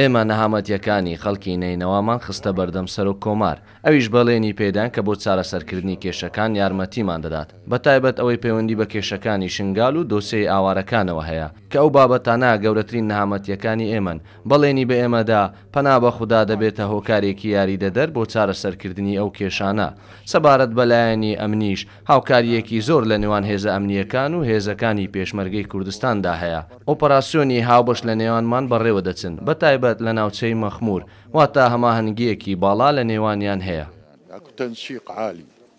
ئێمە نەهامەتیەکانی خەڵکی نینەوامان خستە بەردەم سەر و کۆمار ئەویش بەڵێنی پێدان کە بۆ چارەسەرکردنی کێشەکان یارمەتیمان دەدات بەتایبەت ئەوەی پەیوەندی بە کێشەکانی شنگال و دۆسەی ئاوارەکانەوە هەیە کە ئەو بابەتانە گەورەترین نەهامەتیەکانی ئێمن بەڵێنی بە ئێمەدا پەنا بە خوددا دەبێتە هۆکارێکی یاری دەدەر بۆ چارەسەرکردنی ئەو کێشانە سەبارەت بەلایەنی ئەمنیش هاوکاریەکی زۆر لە نێوان هێزە ئەمنیەکان و هێزەکانی پێشمەرگەی کوردستاندا هەیە ئۆپەرا ئۆپراسیۆنی هاوبەش لە نێوانمان بەڕێوە دەچن بە تایبەت لە ناوچەی مەخمور واتە هەماهنگگیەکی باڵا لە نێوانیان هەیە.